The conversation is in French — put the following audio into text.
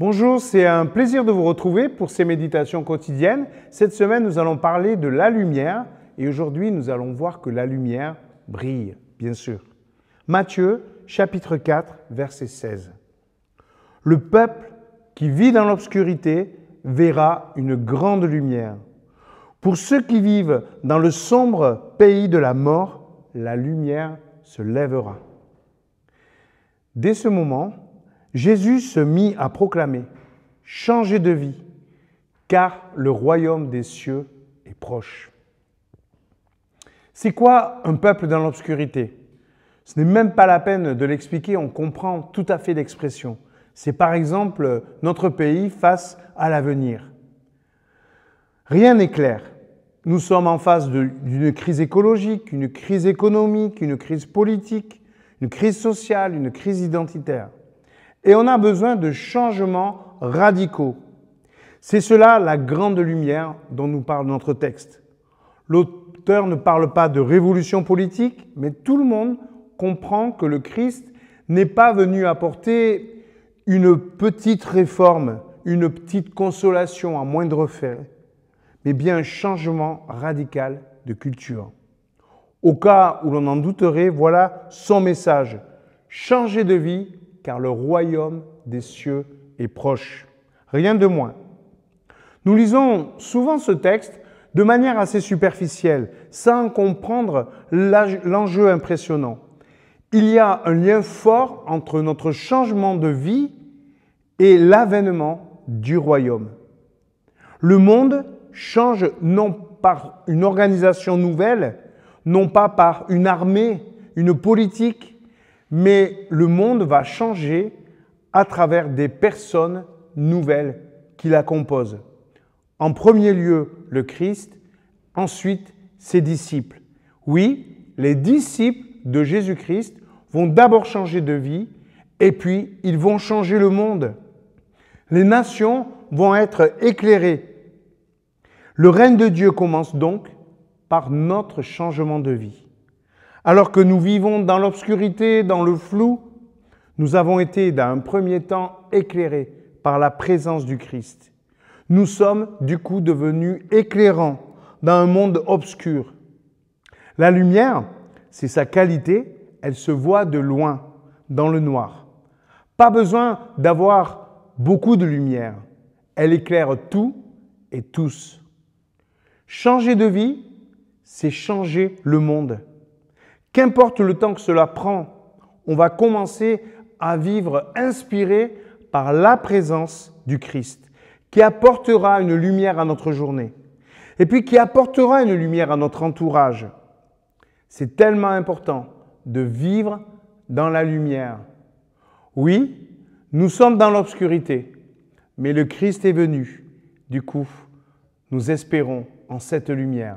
Bonjour, c'est un plaisir de vous retrouver pour ces méditations quotidiennes. Cette semaine, nous allons parler de la lumière et aujourd'hui, nous allons voir que la lumière brille, bien sûr. Matthieu chapitre 4, verset 16. Le peuple qui vit dans l'obscurité verra une grande lumière. Pour ceux qui vivent dans le sombre pays de la mort, la lumière se lèvera. Dès ce moment, Jésus se mit à proclamer, changez de vie, car le royaume des cieux est proche. C'est quoi un peuple dans l'obscurité Ce n'est même pas la peine de l'expliquer, on comprend tout à fait l'expression. C'est par exemple notre pays face à l'avenir. Rien n'est clair. Nous sommes en face d'une crise écologique, une crise économique, une crise politique, une crise sociale, une crise identitaire. Et on a besoin de changements radicaux. C'est cela la grande lumière dont nous parle notre texte. L'auteur ne parle pas de révolution politique, mais tout le monde comprend que le Christ n'est pas venu apporter une petite réforme, une petite consolation à moindre fait, mais bien un changement radical de culture. Au cas où l'on en douterait, voilà son message. Changer de vie car le royaume des cieux est proche. Rien de moins. Nous lisons souvent ce texte de manière assez superficielle, sans comprendre l'enjeu impressionnant. Il y a un lien fort entre notre changement de vie et l'avènement du royaume. Le monde change non par une organisation nouvelle, non pas par une armée, une politique, mais le monde va changer à travers des personnes nouvelles qui la composent. En premier lieu, le Christ, ensuite ses disciples. Oui, les disciples de Jésus-Christ vont d'abord changer de vie et puis ils vont changer le monde. Les nations vont être éclairées. Le règne de Dieu commence donc par notre changement de vie. Alors que nous vivons dans l'obscurité, dans le flou, nous avons été d'un premier temps éclairés par la présence du Christ. Nous sommes du coup devenus éclairants dans un monde obscur. La lumière, c'est sa qualité, elle se voit de loin, dans le noir. Pas besoin d'avoir beaucoup de lumière. Elle éclaire tout et tous. Changer de vie, c'est changer le monde. Qu'importe le temps que cela prend, on va commencer à vivre inspiré par la présence du Christ, qui apportera une lumière à notre journée, et puis qui apportera une lumière à notre entourage. C'est tellement important de vivre dans la lumière. Oui, nous sommes dans l'obscurité, mais le Christ est venu. Du coup, nous espérons en cette lumière.